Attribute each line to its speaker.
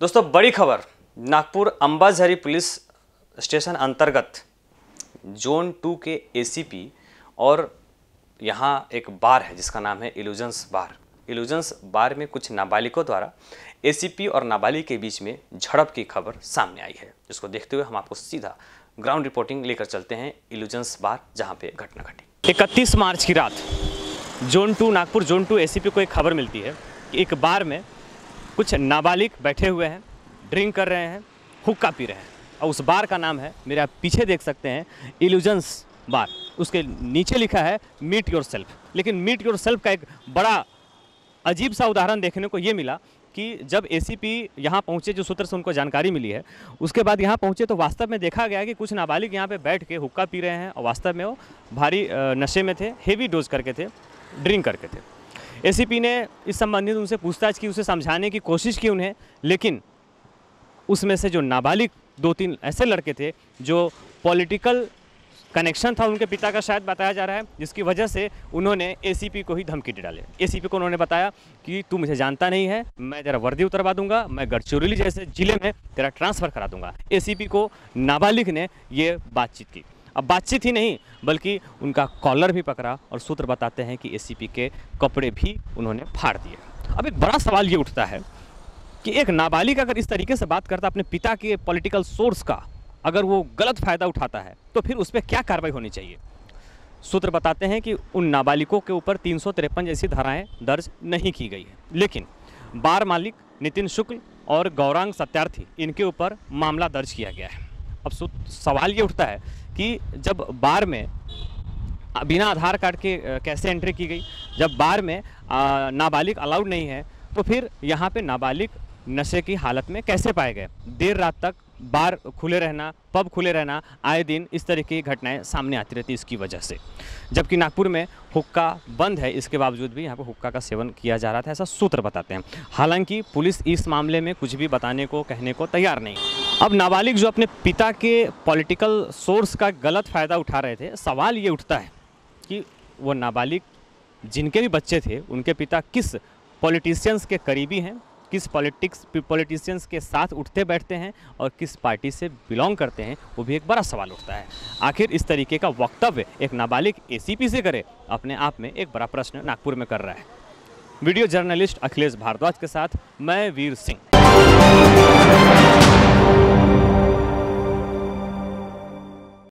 Speaker 1: दोस्तों बड़ी खबर नागपुर अम्बाझरी पुलिस स्टेशन अंतर्गत जोन टू के एसीपी और यहाँ एक बार है जिसका नाम है इल्यूजन्स बार इल्यूजन्स बार में कुछ नाबालिगों द्वारा एसीपी और नाबालिग के बीच में झड़प की खबर सामने आई है जिसको देखते हुए हम आपको सीधा ग्राउंड रिपोर्टिंग लेकर चलते हैं इल्यूजन्स बार जहाँ पे घटना घटी इकतीस मार्च की रात zone two Nagpur zone two A को एक खबर मिलती है कि एक बार में कुछ नाबालिग बैठे हुए हैं ड्रिंक कर रहे हैं हुक्का पी रहे हैं और उस बार का नाम है मेरे आप पीछे देख सकते हैं इल्यूजन्स बार उसके नीचे लिखा है मीट योर सेल्फ लेकिन मीट योर सेल्फ का एक बड़ा अजीब सा उदाहरण देखने को ये मिला कि जब ए सी पी यहाँ पहुँचे जो सूत्र से उनको जानकारी मिली है उसके बाद यहाँ पहुँचे तो वास्तव में देखा गया कि कुछ नाबालिग यहाँ पे बैठ के हुक्का पी रहे हैं और वास्तव में वो भारी नशे में थे हेवी डोज करके थे ड्रिंक करके थे एसीपी ने इस संबंधित उनसे पूछताछ की उसे समझाने की कोशिश की उन्हें लेकिन उसमें से जो नाबालिग दो तीन ऐसे लड़के थे जो पॉलिटिकल कनेक्शन था उनके पिता का शायद बताया जा रहा है जिसकी वजह से उन्होंने एसीपी को ही धमकी दे डाले एसीपी को उन्होंने बताया कि तू मुझे जानता नहीं है मैं तेरा वर्दी उतरवा दूंगा मैं गढ़चिरौली जैसे ज़िले में तेरा ट्रांसफ़र करा दूंगा एसीपी को नाबालिग ने ये बातचीत की अब बातचीत ही नहीं बल्कि उनका कॉलर भी पकड़ा और सूत्र बताते हैं कि एसीपी के कपड़े भी उन्होंने फाड़ दिए अब एक बड़ा सवाल ये उठता है कि एक नाबालिग अगर इस तरीके से बात करता अपने पिता के पॉलिटिकल सोर्स का अगर वो गलत फ़ायदा उठाता है तो फिर उस पर क्या कार्रवाई होनी चाहिए सूत्र बताते हैं कि उन नाबालिगों के ऊपर तीन जैसी धाराएँ दर्ज नहीं की गई हैं लेकिन बार मालिक नितिन शुक्ल और गौरांग सत्यार्थी इनके ऊपर मामला दर्ज किया गया है अब सवाल ये उठता है कि जब बार में बिना आधार कार्ड के कैसे एंट्री की गई जब बार में नाबालिग अलाउड नहीं है तो फिर यहाँ पे नाबालिग नशे की हालत में कैसे पाए गए देर रात तक बार खुले रहना पब खुले रहना आए दिन इस तरह की घटनाएं सामने आती रहती इसकी वजह से जबकि नागपुर में हुक्का बंद है इसके बावजूद भी यहाँ पर हुक्का का सेवन किया जा रहा था ऐसा सूत्र बताते हैं हालांकि पुलिस इस मामले में कुछ भी बताने को कहने को तैयार नहीं अब नाबालिग जो अपने पिता के पॉलिटिकल सोर्स का गलत फ़ायदा उठा रहे थे सवाल ये उठता है कि वो नाबालिग जिनके भी बच्चे थे उनके पिता किस पॉलिटिशियंस के करीबी हैं किस पॉलिटिक्स पॉलिटिशियंस के साथ उठते बैठते हैं और किस पार्टी से बिलोंग करते हैं वो भी एक बड़ा सवाल उठता है आखिर इस तरीके का वक्तव्य एक नाबालिग एसीपी से करे अपने आप में एक बड़ा प्रश्न नागपुर में कर रहा है वीडियो जर्नलिस्ट अखिलेश भारद्वाज के साथ मैं वीर सिंह